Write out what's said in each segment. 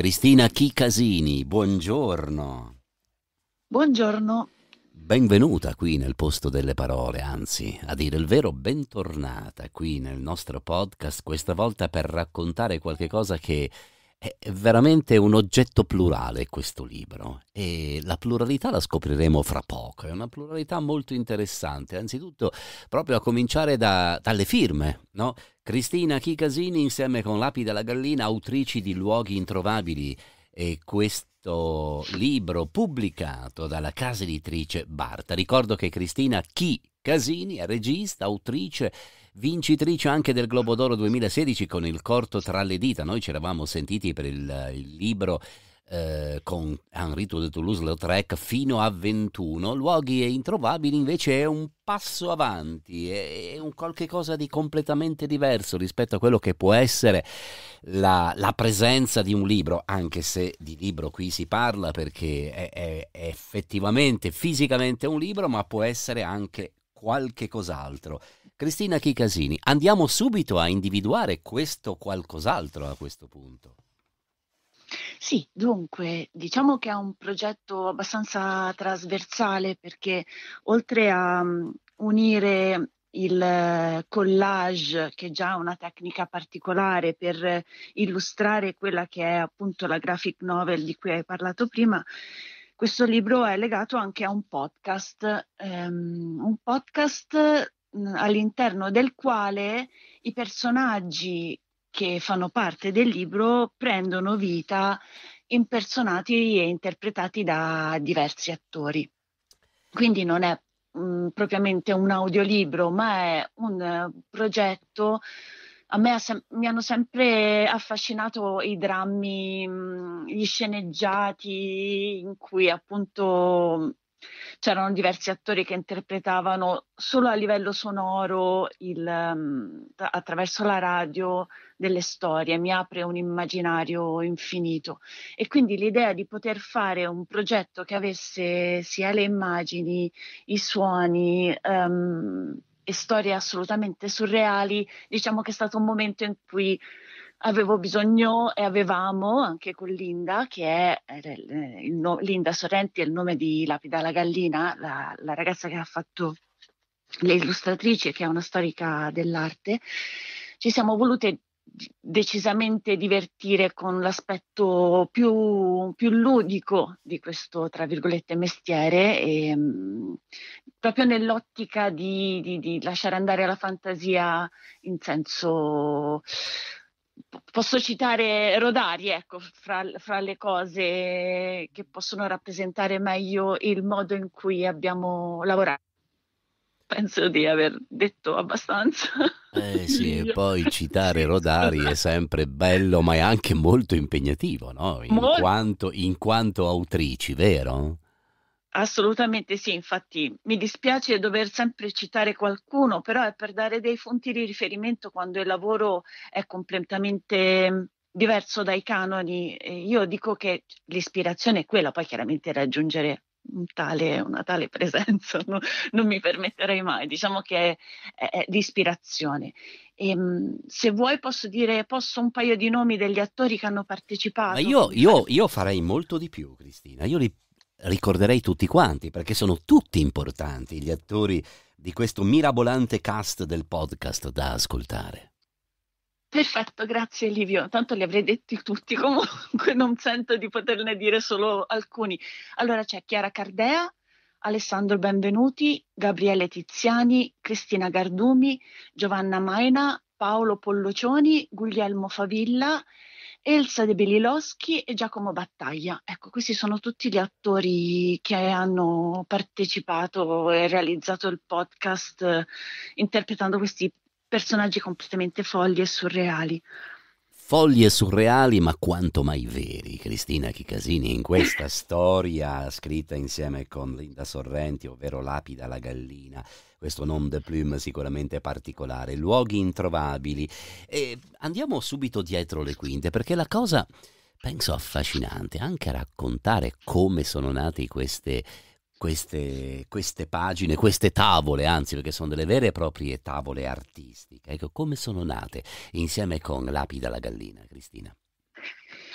Cristina Chicasini, buongiorno. Buongiorno. Benvenuta qui nel posto delle parole, anzi, a dire il vero, bentornata qui nel nostro podcast, questa volta per raccontare qualche cosa che è veramente un oggetto plurale questo libro e la pluralità la scopriremo fra poco, è una pluralità molto interessante, anzitutto proprio a cominciare da, dalle firme. No? Cristina Chicasini insieme con Lapi della Gallina, autrici di Luoghi Introvabili e questo libro pubblicato dalla casa editrice Barta. Ricordo che Cristina Chi Casini è regista, autrice vincitrice anche del Globo d'Oro 2016 con il corto tra le dita. Noi ci eravamo sentiti per il, il libro eh, con Henri de Toulouse-Lautrec fino a 21. Luoghi e introvabili invece è un passo avanti, è, è un qualche cosa di completamente diverso rispetto a quello che può essere la, la, presenza di un libro, anche se di libro qui si parla perché è, è, è effettivamente, fisicamente un libro, ma può essere anche qualche cos'altro. Cristina Chicasini, andiamo subito a individuare questo qualcos'altro a questo punto. Sì, dunque, diciamo che è un progetto abbastanza trasversale perché oltre a mm, unire il eh, collage, che è già una tecnica particolare per illustrare quella che è appunto la graphic novel di cui hai parlato prima, questo libro è legato anche a un podcast, um, un podcast all'interno del quale i personaggi che fanno parte del libro prendono vita impersonati e interpretati da diversi attori. Quindi non è mh, propriamente un audiolibro, ma è un uh, progetto. A me sem- mi hanno sempre affascinato i drammi, mh, gli sceneggiati in cui appunto c'erano diversi attori che interpretavano solo a livello sonoro, il, ehm, attraverso la radio, delle storie, mi apre un immaginario infinito. E quindi l'idea di poter fare un progetto che avesse sia le immagini, i suoni, um, e storie assolutamente surreali, diciamo che è stato un momento in cui avevo bisogno e avevamo anche con Linda, che è eh, no, Linda Sorrenti, è il nome di Lapida la Gallina, la, la ragazza che ha fatto le illustratrici, che è una storica dell'arte. Ci siamo volute decisamente divertire con l'aspetto più, più, ludico di questo, tra virgolette, mestiere, e, ehm, mh, proprio nell'ottica di, di, di, lasciare andare la fantasia in senso posso citare Rodari, ecco, fra, fra, le cose che possono rappresentare meglio il modo in cui abbiamo lavorato. Penso di aver detto abbastanza. Eh sì, e poi citare Rodari è sempre bello, ma è anche molto impegnativo, no? In, molto. Quanto, in quanto autrici, vero? Assolutamente sì, infatti mi dispiace dover sempre citare qualcuno, però è per dare dei punti di riferimento quando il lavoro è completamente mm, diverso dai canoni. Io dico che l'ispirazione è quella, poi chiaramente raggiungere un tale, una tale presenza no, non mi permetterei mai, diciamo che è, è l'ispirazione. E, ehm, se vuoi posso dire, posso un paio di nomi degli attori che hanno partecipato. Ma io, io, io farei molto di più, Cristina. Io li ricorderei tutti quanti, perché sono tutti importanti gli attori di questo mirabolante cast del podcast da ascoltare. Perfetto, grazie Livio. Tanto li avrei detti tutti, comunque non sento di poterne dire solo alcuni. Allora c'è Chiara Cardea, Alessandro Benvenuti, Gabriele Tiziani, Cristina Gardumi, Giovanna Maina, Paolo Pollocioni, Guglielmo Favilla, Elsa De Beliloschi e Giacomo Battaglia. Ecco, questi sono tutti gli attori che hanno partecipato e realizzato il podcast eh, interpretando questi personaggi completamente folli e surreali foglie surreali ma quanto mai veri. Cristina Chicasini in questa storia scritta insieme con Linda Sorrenti, ovvero Lapida la gallina, questo nom de plume sicuramente particolare, luoghi introvabili. E andiamo subito dietro le quinte perché la cosa penso affascinante anche raccontare come sono nate queste queste, queste, pagine, queste tavole, anzi perché sono delle vere e proprie tavole artistiche. Ecco come sono nate insieme con Lapida la gallina, Cristina.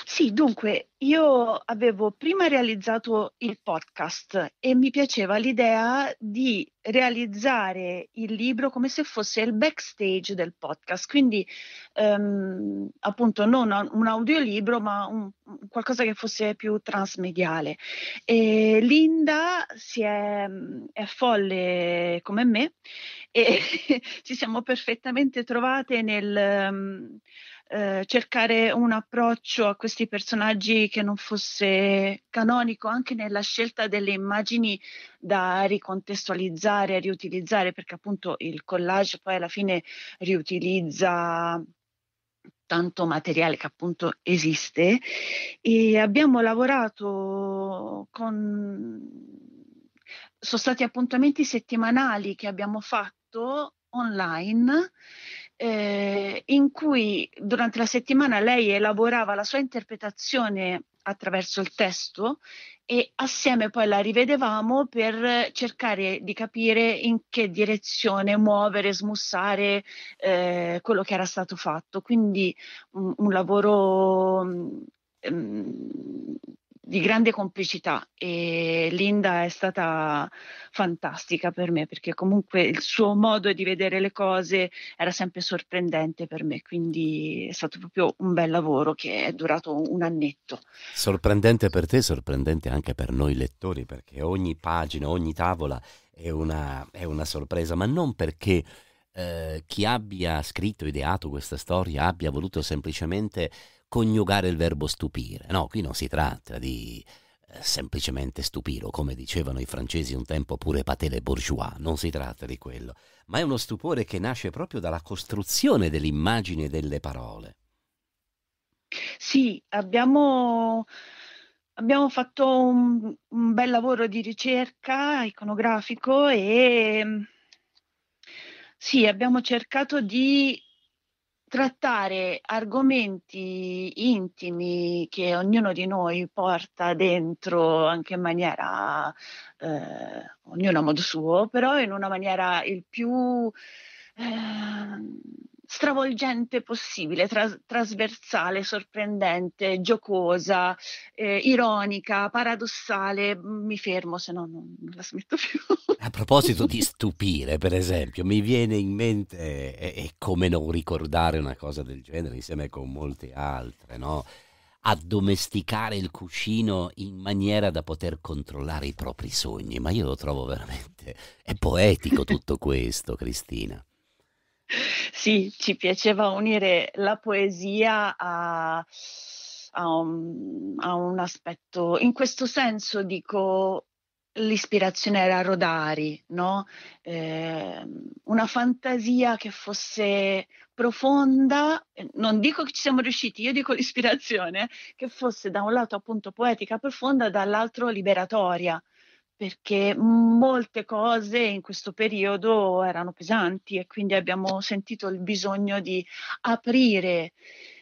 Sì, dunque, io avevo prima realizzato il podcast e mi piaceva l'idea di realizzare il libro come se fosse il backstage del podcast, quindi ehm, appunto non un audiolibro ma un, qualcosa che fosse più transmediale. E Linda è, è folle come me e ci siamo perfettamente trovate nel... Um, eh, cercare un approccio a questi personaggi che non fosse canonico anche nella scelta delle immagini da ricontestualizzare, riutilizzare, perché appunto il collage poi alla fine riutilizza tanto materiale che appunto esiste e abbiamo lavorato con sono stati appuntamenti settimanali che abbiamo fatto online eh, in cui durante la settimana lei elaborava la sua interpretazione attraverso il testo e assieme poi la rivedevamo per cercare di capire in che direzione muovere, smussare eh, quello che era stato fatto. Quindi un, mm, un lavoro um, di grande complicità e Linda è stata fantastica per me perché comunque il suo modo di vedere le cose era sempre sorprendente per me, quindi è stato proprio un bel lavoro che è durato un annetto. Sorprendente per te, sorprendente anche per noi lettori perché ogni pagina, ogni tavola è una, è una sorpresa, ma non perché... Eh, chi abbia scritto, ideato questa storia abbia voluto semplicemente coniugare il verbo stupire. No, qui non si tratta di eh, semplicemente stupire, o come dicevano i francesi un tempo pure patele bourgeois, non si tratta di quello, ma è uno stupore che nasce proprio dalla costruzione dell'immagine delle parole. Sì, abbiamo, abbiamo fatto un, un, bel lavoro di ricerca iconografico e sì, abbiamo cercato di trattare argomenti intimi che ognuno di noi porta dentro anche in maniera, eh, ognuno a modo suo, però in una maniera il più... Eh, stravolgente possibile, tras- trasversale, sorprendente, giocosa, eh, ironica, paradossale. Mi fermo, se no non, la smetto più. A proposito di stupire, per esempio, mi viene in mente, e, e come non ricordare una cosa del genere insieme con molte altre, no? addomesticare il cuscino in maniera da poter controllare i propri sogni, ma io lo trovo veramente... è poetico tutto questo, Cristina sì, ci piaceva unire la poesia a, a, un, a un aspetto. In questo senso dico l'ispirazione era Rodari, no? eh, una fantasia che fosse profonda, non dico che ci siamo riusciti, io dico l'ispirazione, che fosse da un lato appunto poetica profonda, dall'altro liberatoria, perché molte cose in questo periodo erano pesanti e quindi abbiamo sentito il bisogno di aprire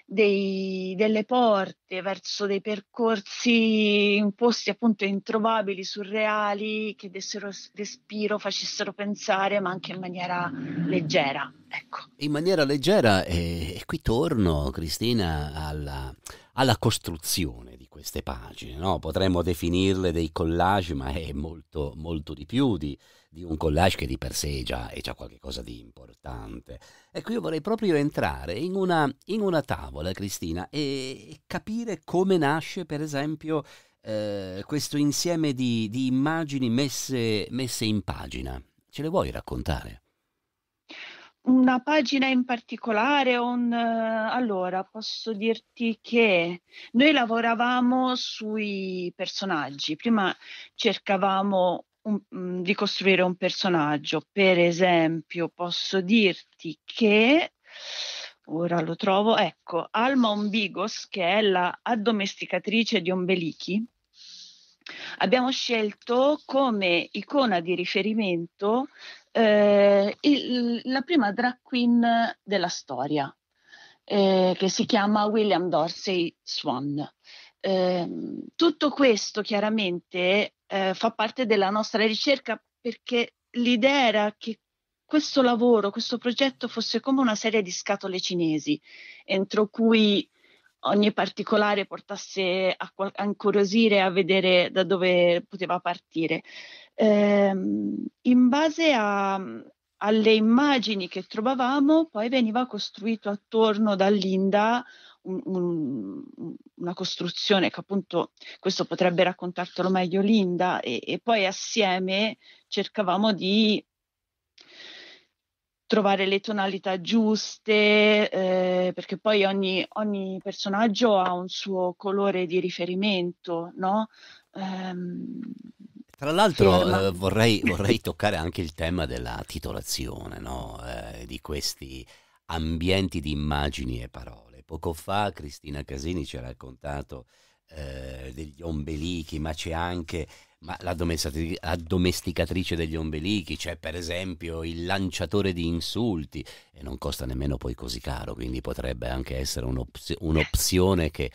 dei, delle porte verso dei percorsi imposti appunto introvabili, surreali, che dessero respiro, facessero pensare, ma anche in maniera leggera. Ecco. In maniera leggera, eh, e eh, qui torno, Cristina, alla, alla costruzione queste pagine, no? potremmo definirle dei collage, ma è molto, molto di più di, di un collage che di per sé è già, è già qualcosa di importante. Ecco, io vorrei proprio entrare in una, in una tavola, Cristina, e capire come nasce, per esempio, eh, questo insieme di, di immagini messe, messe in pagina. Ce le vuoi raccontare? una pagina in particolare? Un, eh, allora, posso dirti che noi lavoravamo sui personaggi. Prima cercavamo un, mm, di costruire un personaggio. Per esempio, posso dirti che ora lo trovo. Ecco, Alma Ombigos, che è la addomesticatrice di Ombelichi, abbiamo scelto come icona di riferimento eh, la prima drag queen della storia, eh, che si chiama William Dorsey Swan. Eh, tutto questo chiaramente eh, fa parte della nostra ricerca perché l'idea era che questo lavoro, questo progetto fosse come una serie di scatole cinesi entro cui ogni particolare portasse a, a incuriosire, a vedere da dove poteva partire. Eh, in base a, alle immagini che trovavamo poi veniva costruito attorno da Linda un, un, una costruzione che appunto questo potrebbe raccontartelo meglio Linda e, e poi assieme cercavamo di trovare le tonalità giuste, eh, perché poi ogni, ogni, personaggio ha un suo colore di riferimento, no? Ehm, tra l'altro eh, eh, vorrei, vorrei, toccare anche il tema della titolazione, no? eh, di questi ambienti di immagini e parole. Poco fa Cristina Casini ci ha raccontato eh, degli ombelichi, ma c'è anche ma la domesticatrice degli ombelichi, c'è per esempio il lanciatore di insulti e non costa nemmeno poi così caro, quindi potrebbe anche essere un'opzione che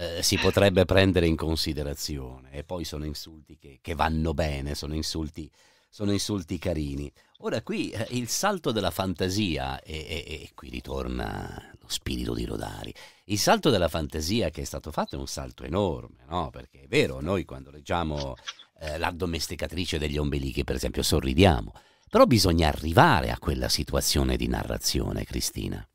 eh, si potrebbe prendere in considerazione. E poi sono insulti che, che vanno bene, sono insulti, sono insulti carini. Ora qui eh, il salto della fantasia, e, e, e, qui ritorna lo spirito di Rodari, il salto della fantasia che è stato fatto è un salto enorme, no? perché è vero, noi quando leggiamo eh, la degli ombelichi, per esempio, sorridiamo, però bisogna arrivare a quella situazione di narrazione, Cristina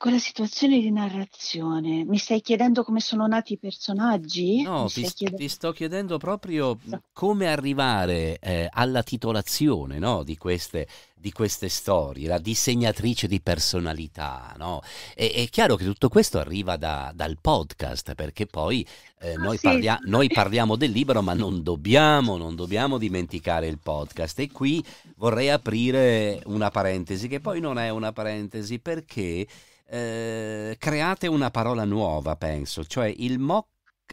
quella situazione di narrazione. Mi stai chiedendo come sono nati i personaggi? No, ti, chiedendo... ti, sto chiedendo proprio come arrivare eh, alla titolazione no, di, queste, di, queste, storie, la disegnatrice di personalità. No? E, è chiaro che tutto questo arriva da, dal podcast, perché poi eh, ah, noi, ah, sì. parlia- noi, parliamo del libro, ma non dobbiamo, non dobbiamo dimenticare il podcast. E qui vorrei aprire una parentesi, che poi non è una parentesi, perché... Eh, create una parola nuova, penso, cioè il, mock,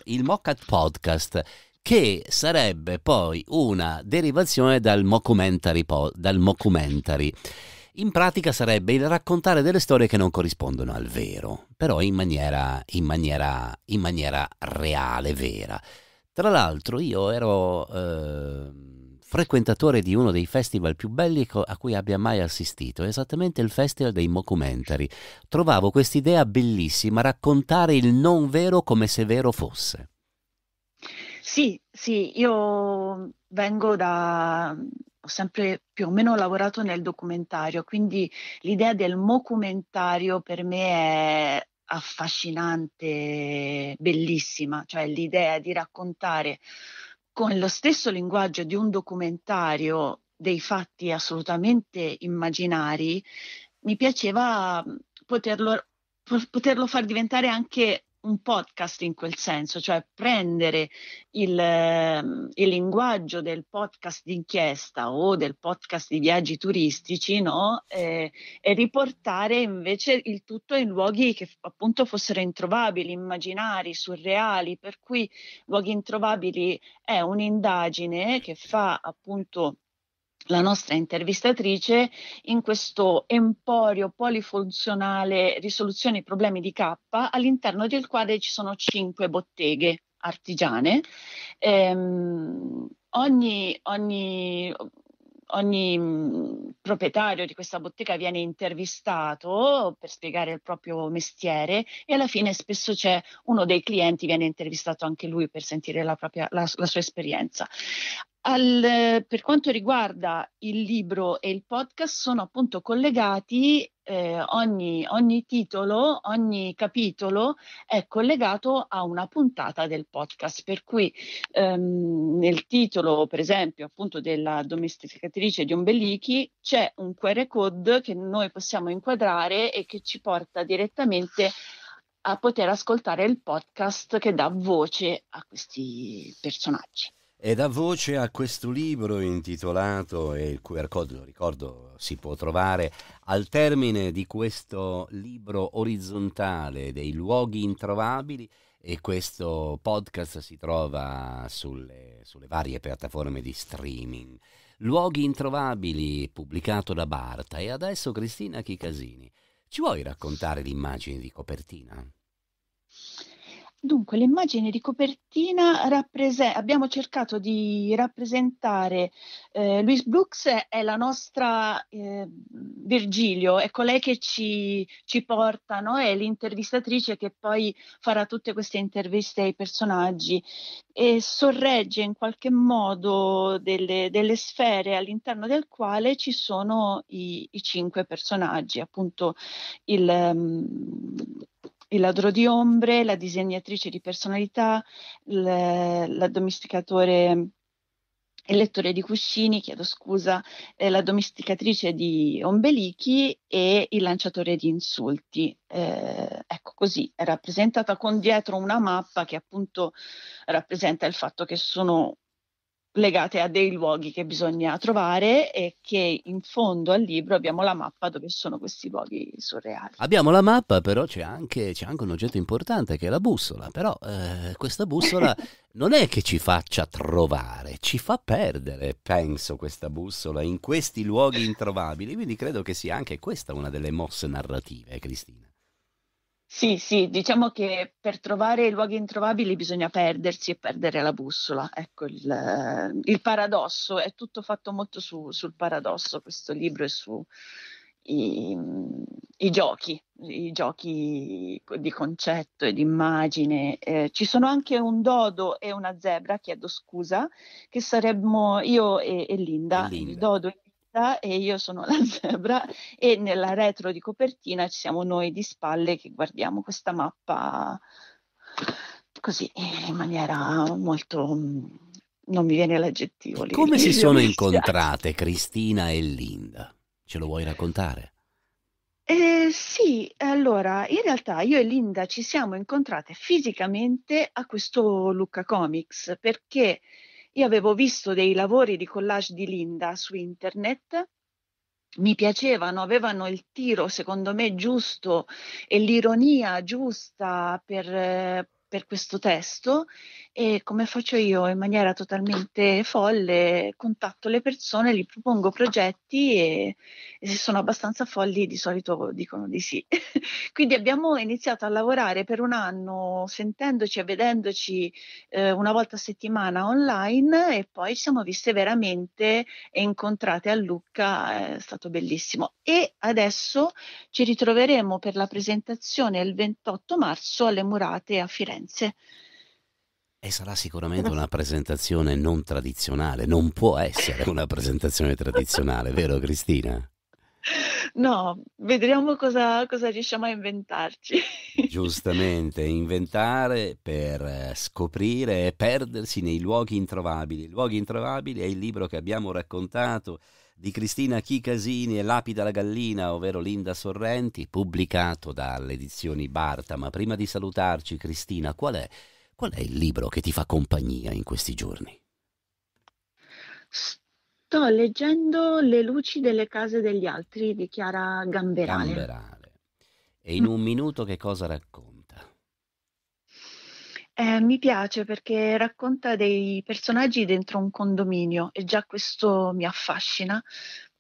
il Mockat Podcast, che sarebbe poi una derivazione dal mockumentary, dal mockumentary. In pratica sarebbe il raccontare delle storie che non corrispondono al vero, però in maniera, in maniera, in maniera reale, vera. Tra l'altro io ero... Eh, frequentatore di uno dei festival più belli a cui abbia mai assistito, esattamente il Festival dei Mockumentary. Trovavo quest'idea bellissima, raccontare il non vero come se vero fosse. Sì, sì, io vengo da... ho sempre più o meno lavorato nel documentario, quindi l'idea del mockumentario per me è affascinante, bellissima, cioè l'idea di raccontare con lo stesso linguaggio di un documentario dei fatti assolutamente immaginari, mi piaceva poterlo, poterlo far diventare anche un podcast in quel senso, cioè prendere il, ehm, il linguaggio del podcast d'inchiesta o del podcast di viaggi turistici no? Eh, e riportare invece il tutto in luoghi che appunto fossero introvabili, immaginari, surreali, per cui luoghi introvabili è un'indagine che fa appunto la nostra intervistatrice in questo emporio polifunzionale risoluzione problemi di K all'interno del quale ci sono cinque botteghe artigiane. Ehm, ogni, ogni, ogni proprietario di questa bottega viene intervistato per spiegare il proprio mestiere e alla fine spesso c'è uno dei clienti viene intervistato anche lui per sentire la, propria, la, la sua esperienza. Al, per quanto riguarda il libro e il podcast, sono appunto collegati eh, ogni, ogni, titolo, ogni capitolo è collegato a una puntata del podcast, per cui ehm, nel titolo, per esempio, appunto della domesticatrice di Ombelichi c'è un QR code che noi possiamo inquadrare e che ci porta direttamente a poter ascoltare il podcast che dà voce a questi personaggi e dà voce a questo libro intitolato, e il QR code lo ricordo si può trovare, al termine di questo libro orizzontale dei luoghi introvabili e questo podcast si trova sulle, sulle varie piattaforme di streaming. Luoghi introvabili pubblicato da Barta e adesso Cristina Chicasini. Ci vuoi raccontare l'immagine di copertina? Dunque, l'immagine di copertina rapprese- abbiamo cercato di rappresentare eh, Louise Brooks è la nostra eh, Virgilio, è colei ecco, che ci, ci porta, no? è l'intervistatrice che poi farà tutte queste interviste ai personaggi e sorregge in qualche modo delle, delle sfere all'interno del quale ci sono i, i cinque personaggi, appunto il... Um, il ladro di ombre, la disegnatrice di personalità, l'addomesticatore il lettore di cuscini, chiedo scusa, eh, la domesticatrice di ombelichi e il lanciatore di insulti. Eh, ecco così, è rappresentata con dietro una mappa che appunto rappresenta il fatto che sono legate a dei luoghi che bisogna trovare e che in fondo al libro abbiamo la mappa dove sono questi luoghi surreali. Abbiamo la mappa, però c'è anche, c'è anche un oggetto importante che è la bussola, però eh, questa bussola non è che ci faccia trovare, ci fa perdere, penso, questa bussola in questi luoghi introvabili, quindi credo che sia anche questa una delle mosse narrative, Cristina. Sì, sì, diciamo che per trovare luoghi introvabili bisogna perdersi e perdere la bussola. Ecco il, eh, il paradosso, è tutto fatto molto su, sul paradosso questo libro e sui giochi, i giochi di concetto e di immagine. Eh, ci sono anche un dodo e una zebra, chiedo scusa, che saremmo io e, e Linda. Linda. Il dodo e Marta e io sono la zebra e nella retro di copertina ci siamo noi di spalle che guardiamo questa mappa così in maniera molto mm, non mi viene l'aggettivo. Lì, Come si sono incontrate Cristina e Linda? Ce lo vuoi raccontare? Eh, sì, allora in realtà io e Linda ci siamo incontrate fisicamente a questo Lucca Comics perché io avevo visto dei lavori di collage di Linda su internet mi piacevano, avevano il tiro secondo me giusto e l'ironia giusta per, eh, per questo testo e come faccio io in maniera totalmente folle, contatto le persone, gli propongo progetti e, e se sono abbastanza folli di solito dicono di sì. Quindi abbiamo iniziato a lavorare per un anno sentendoci e vedendoci eh, una volta a settimana online e poi ci siamo viste veramente e incontrate a Lucca, eh, è stato bellissimo. E adesso ci ritroveremo per la presentazione il 28 marzo alle Murate a Firenze differenze. E sarà sicuramente una presentazione non tradizionale, non può essere una presentazione tradizionale, vero Cristina? No, vedremo cosa, cosa, riusciamo a inventarci. Giustamente, inventare per eh, scoprire e perdersi nei luoghi introvabili. Luoghi introvabili è il libro che abbiamo raccontato di Cristina Chicasini e L'Apida la Gallina, ovvero Linda Sorrenti, pubblicato dalle edizioni Barta. Ma prima di salutarci, Cristina, qual è, qual è il libro che ti fa compagnia in questi giorni? Sto leggendo Le luci delle case degli altri di Chiara Gamberale. Gamberale. E in un minuto che cosa racconta? Eh, mi piace perché racconta dei personaggi dentro un condominio e già questo mi affascina,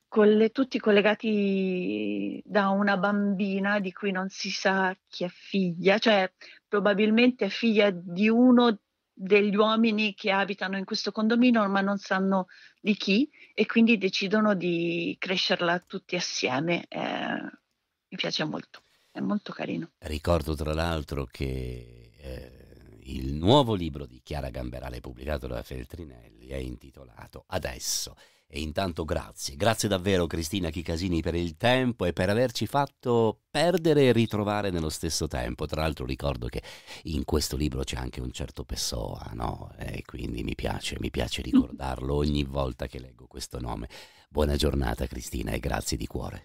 coll- tutti collegati da una bambina di cui non si sa chi è figlia, cioè probabilmente è figlia di uno degli uomini che abitano in questo condominio ma non sanno di chi e quindi decidono di crescerla tutti assieme. Eh, mi piace molto, è molto carino. Ricordo tra l'altro che... Eh il nuovo libro di Chiara Gamberale pubblicato da Feltrinelli è intitolato Adesso. E intanto grazie, grazie davvero Cristina Chicasini per il tempo e per averci fatto perdere e ritrovare nello stesso tempo. Tra l'altro ricordo che in questo libro c'è anche un certo Pessoa, no? E quindi mi piace, mi piace ricordarlo ogni volta che leggo questo nome. Buona giornata Cristina e grazie di cuore.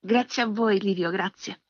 Grazie a voi Livio, grazie.